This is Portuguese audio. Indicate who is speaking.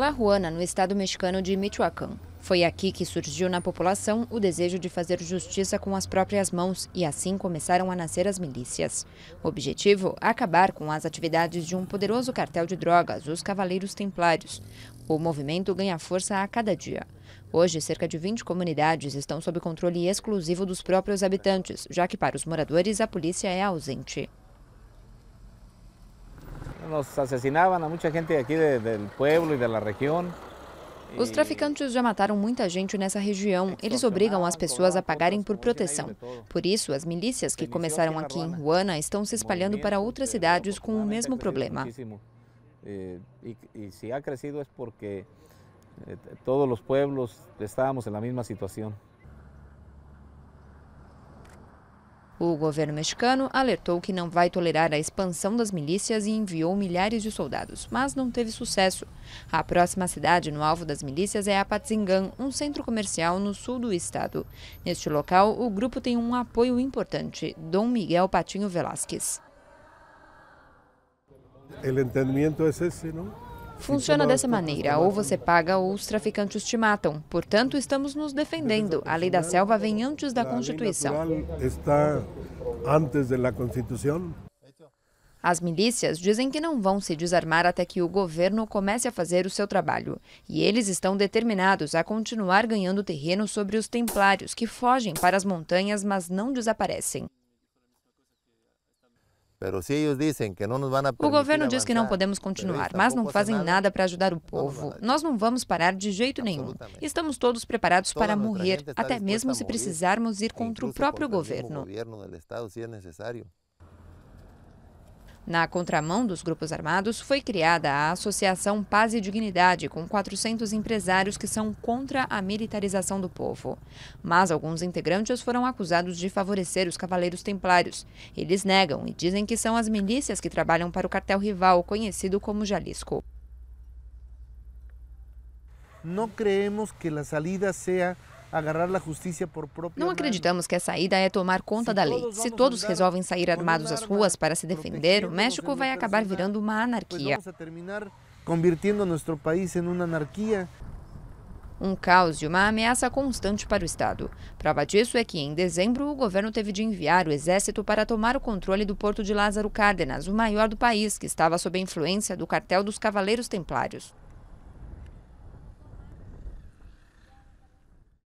Speaker 1: La Juana, no estado mexicano de Michoacán. Foi aqui que surgiu na população o desejo de fazer justiça com as próprias mãos e assim começaram a nascer as milícias. O objetivo? Acabar com as atividades de um poderoso cartel de drogas, os Cavaleiros Templários. O movimento ganha força a cada dia. Hoje, cerca de 20 comunidades estão sob controle exclusivo dos próprios habitantes, já que para os moradores a polícia é ausente
Speaker 2: nos assassinavam a muita gente aqui do pueblo e da região.
Speaker 1: Os traficantes já mataram muita gente nessa região. Eles obrigam as pessoas a pagarem por proteção. Por isso, as milícias que começaram aqui em Ruana estão se espalhando para outras cidades com o mesmo problema.
Speaker 2: E eh, se ha crescido é porque eh, todos os pueblos estávamos na mesma situação.
Speaker 1: O governo mexicano alertou que não vai tolerar a expansão das milícias e enviou milhares de soldados, mas não teve sucesso. A próxima cidade no alvo das milícias é Apatzingán, um centro comercial no sul do estado. Neste local, o grupo tem um apoio importante, Dom Miguel Patinho Velásquez.
Speaker 2: O entendimento é esse, não?
Speaker 1: Funciona dessa maneira: ou você paga ou os traficantes te matam. Portanto, estamos nos defendendo. A lei da selva vem antes da Constituição.
Speaker 2: Está antes da Constituição.
Speaker 1: As milícias dizem que não vão se desarmar até que o governo comece a fazer o seu trabalho. E eles estão determinados a continuar ganhando terreno sobre os templários, que fogem para as montanhas, mas não desaparecem. O governo diz que não podemos continuar, mas não fazem nada para ajudar o povo. Nós não vamos parar de jeito nenhum. Estamos todos preparados para morrer, até mesmo se precisarmos ir contra o próprio governo. Na contramão dos grupos armados, foi criada a Associação Paz e Dignidade, com 400 empresários que são contra a militarização do povo. Mas alguns integrantes foram acusados de favorecer os Cavaleiros Templários. Eles negam e dizem que são as milícias que trabalham para o cartel rival, conhecido como Jalisco.
Speaker 2: Não creemos que a salida seja não acreditamos
Speaker 1: que a saída é tomar conta da lei. Se todos resolvem sair armados às ruas para se defender, o México vai acabar virando uma anarquia. Vamos
Speaker 2: terminar nosso país em uma anarquia
Speaker 1: um caos e uma ameaça constante para o Estado. Prova disso é que, em dezembro, o governo teve de enviar o exército para tomar o controle do porto de Lázaro Cárdenas, o maior do país, que estava sob a influência do cartel dos Cavaleiros Templários.